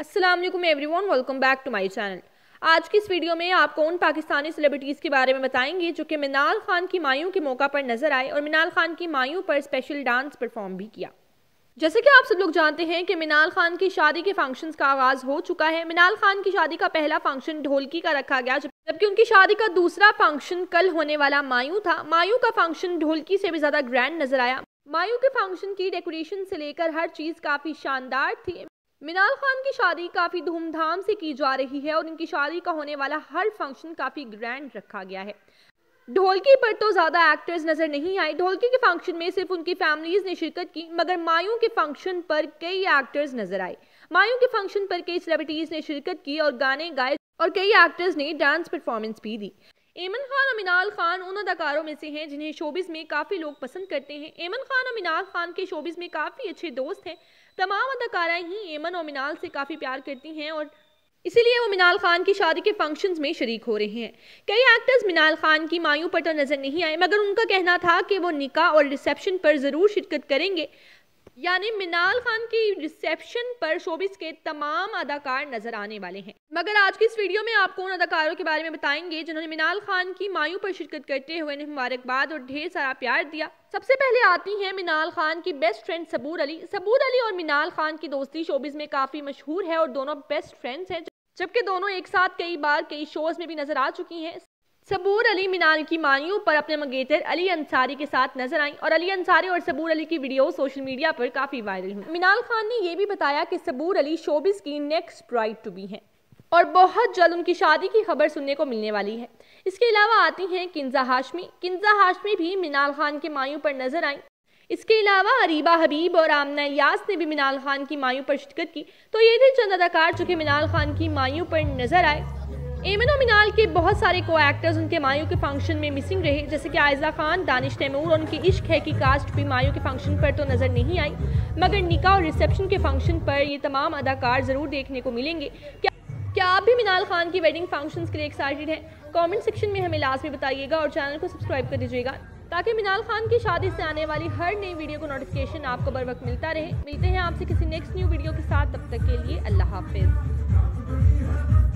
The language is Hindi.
Aslam everyone welcome back to my channel आज की इस वीडियो में आपको उन पाकिस्तानी सेलिब्रिटीज़ के बारे में बताएंगे जो कि मिनाल खान की मायूं के मौका पर नजर आए और मिनाल खान की मायूं पर स्पेशल डांस परफॉर्म भी किया जैसे कि आप सब लोग जानते हैं कि मिनाल खान की शादी के फंक्शंस का आगाज़ हो चुका है मिनाल खान की शादी का पहला फंक्शन ढोलकी का रखा गया जबकि उनकी शादी का दूसरा फंक्शन कल होने वाला मायूँ था मायूं का फंक्शन ढोलकी से भी ज़्यादा ग्रैंड नजर आया मायू के फंक्शन की डेकोरेशन से लेकर हर चीज़ काफ़ी शानदार थी मिनाल खान की शादी काफ़ी धूमधाम से की जा रही है और इनकी शादी का होने वाला हर फंक्शन काफ़ी ग्रैंड रखा गया है ढोलकी पर तो ज़्यादा एक्टर्स नज़र नहीं आए ढोलकी के फंक्शन में सिर्फ उनकी फैमिलीज़ ने शिरकत की मगर मायूं के फंक्शन पर कई एक्टर्स नज़र आए मायूं के फंक्शन पर कई सेलिब्रिटीज़ ने शिरकत की और गाने गाए और कई एक्टर्स ने डांस परफॉर्मेंस भी दी एमन खान और मिनाल खान उन अदाकारों में से हैं जिन्हें शोबिस में काफ़ी लोग पसंद करते हैं एमन खान और मिनाल खान के शोबिस में काफ़ी अच्छे दोस्त हैं तमाम अदाकाराएँ ही एमन और मिनाल से काफ़ी प्यार करती हैं और इसीलिए वो मिनाल खान की शादी के फंक्शंस में शरीक हो रहे हैं कई एक्टर्स मिनाल खान की मायों पर तो नज़र नहीं आए मगर उनका कहना था कि वो निका और रिसेप्शन पर ज़रूर शिरकत करेंगे यानी मिनाल खान की रिसेप्शन पर शोबिस के तमाम अदाकार नजर आने वाले हैं मगर आज की इस वीडियो में आपको उन अदाकारों के बारे में बताएंगे जिन्होंने मिनाल खान की मायू पर शिरकत करते हुए उन्हें मुबारकबाद और ढेर सारा प्यार दिया सबसे पहले आती हैं मिनाल खान की बेस्ट फ्रेंड सबूर अली सबूर अली और मिनाल खान की दोस्ती शोबिस में काफ़ी मशहूर है और दोनों बेस्ट फ्रेंड्स हैं जबकि दोनों एक साथ कई बार कई शोज में भी नजर आ चुकी हैं सबूर अली मीनार की मानियों पर अपने मंगेतर अली अंसारी के साथ नजर आई और अली अंसारी और सबूर अली की वीडियो सोशल मीडिया पर काफ़ी वायरल हुई मीनाल खान ने यह भी बताया कि सबूर अली शोबिस की नेक्स्ट ब्राइड टू बी हैं और बहुत जल्द उनकी शादी की खबर सुनने को मिलने वाली है इसके अलावा आती हैं किन्जा हाशमी किन्जा हाशमी भी मीनाल खान के मायूं पर नजर आई इसके अलावा अरीबा हबीब और आमना इलियास ने भी मिनाल खान की मायूं पर शिरकत की तो ये थे चंद अदाकार जो कि मिनाल खान की मायूं पर नजर आए एमन मिनाल के बहुत सारे को एक्टर्स उनके मायू के फंक्शन में मिसिंग रहे जैसे कि आयजा खान दानिश तैमूर और उनके इश्क है की कास्ट भी मायू के फंक्शन पर तो नज़र नहीं आई मगर निका और रिसेप्शन के फंक्शन पर ये तमाम अदाकार ज़रूर देखने को मिलेंगे क्या क्या आप भी मिनाल खान की वेडिंग फंक्शन के लिए एक्साइटेड हैं कॉमेंट सेक्शन में हमें लाजमी बताइएगा और चैनल को सब्सक्राइब कर दीजिएगा ताकि मिनाल खान की शादी से आने वाली हर नई वीडियो को नोटिफिकेशन आपको बर वक्त मिलता रहे मिलते हैं आपसे किसी नेक्स्ट न्यू वीडियो के साथ तब तक के लिए अल्लाह हाफिज़